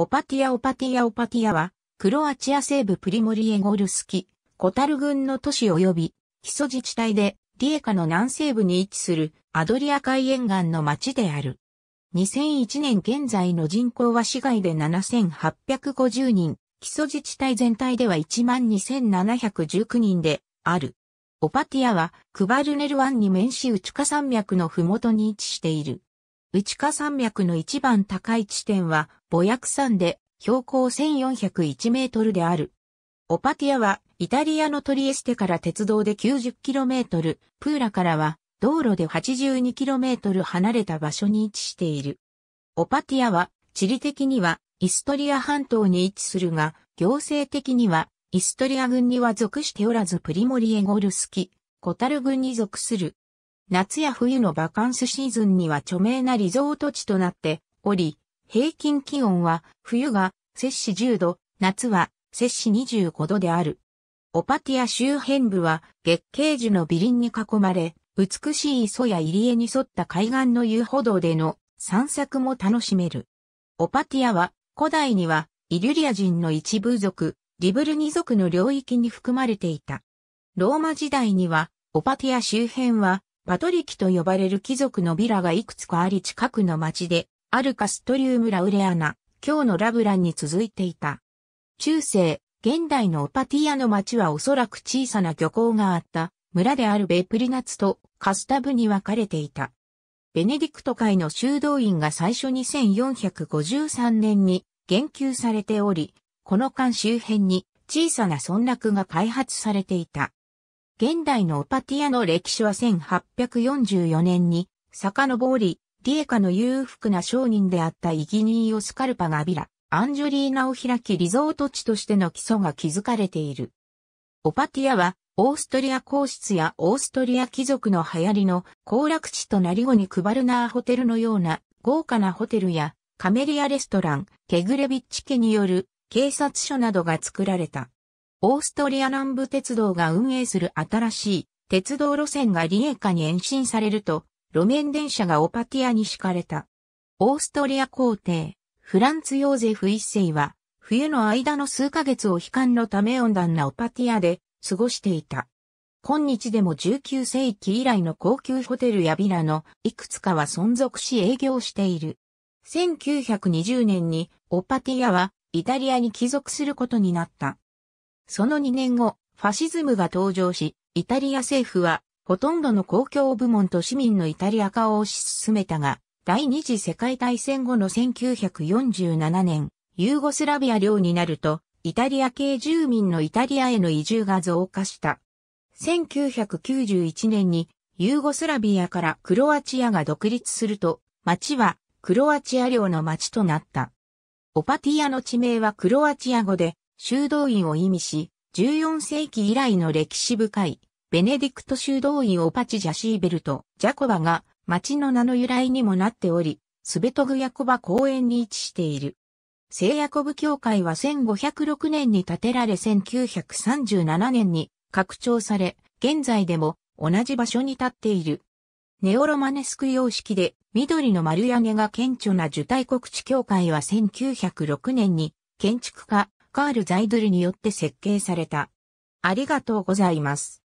オパティア・オパティア・オパティアは、クロアチア西部プリモリエゴルスキ、コタル郡の都市及び、基礎自治体で、リエカの南西部に位置するアドリア海沿岸の町である。2001年現在の人口は市外で7850人、基礎自治体全体では12719人である。オパティアはクバルネル湾に面しウチカ山脈のふもとに位置している。内下山脈の一番高い地点は、ボヤク山で、標高1401メートルである。オパティアは、イタリアのトリエステから鉄道で9 0トル、プーラからは、道路で8 2トル離れた場所に位置している。オパティアは、地理的には、イストリア半島に位置するが、行政的には、イストリア軍には属しておらずプリモリエゴルスキ、コタル軍に属する。夏や冬のバカンスシーズンには著名なリゾート地となっており、平均気温は冬が摂氏10度、夏は摂氏25度である。オパティア周辺部は月桂樹の美林に囲まれ、美しい磯や入り江に沿った海岸の遊歩道での散策も楽しめる。オパティアは古代にはイリュリア人の一部族、リブルニ族の領域に含まれていた。ローマ時代にはオパティア周辺はパトリキと呼ばれる貴族のビラがいくつかあり近くの町で、アルカストリウムラウレアナ、今日のラブランに続いていた。中世、現代のオパティアの町はおそらく小さな漁港があった村であるベプリナツとカスタブに分かれていた。ベネディクト会の修道院が最初に1453年に言及されており、この間周辺に小さな村落が開発されていた。現代のオパティアの歴史は1844年に遡り、リエカの裕福な商人であったイギニーオスカルパガビラ、アンジュリーナを開きリゾート地としての基礎が築かれている。オパティアは、オーストリア皇室やオーストリア貴族の流行りの行楽地となり後にクバルナーホテルのような豪華なホテルやカメリアレストラン、ケグレビッチ家による警察署などが作られた。オーストリア南部鉄道が運営する新しい鉄道路線がリエカに延伸されると、路面電車がオパティアに敷かれた。オーストリア皇帝、フランツ・ヨーゼフ一世は、冬の間の数ヶ月を悲観のため温暖なオパティアで過ごしていた。今日でも19世紀以来の高級ホテルやビラのいくつかは存続し営業している。1920年にオパティアはイタリアに帰属することになった。その2年後、ファシズムが登場し、イタリア政府は、ほとんどの公共部門と市民のイタリア化を推し進めたが、第二次世界大戦後の1947年、ユーゴスラビア領になると、イタリア系住民のイタリアへの移住が増加した。1991年に、ユーゴスラビアからクロアチアが独立すると、町はクロアチア領の町となった。オパティアの地名はクロアチア語で、修道院を意味し、14世紀以来の歴史深い、ベネディクト修道院オパチジャシーベルト、ジャコバが町の名の由来にもなっており、スベトグヤコバ公園に位置している。聖ヤコブ教会は1506年に建てられ1937年に拡張され、現在でも同じ場所に立っている。ネオロマネスク様式で緑の丸屋根が顕著な受胎国地教会は1906年に建築家カール・ザイドルによって設計された。ありがとうございます。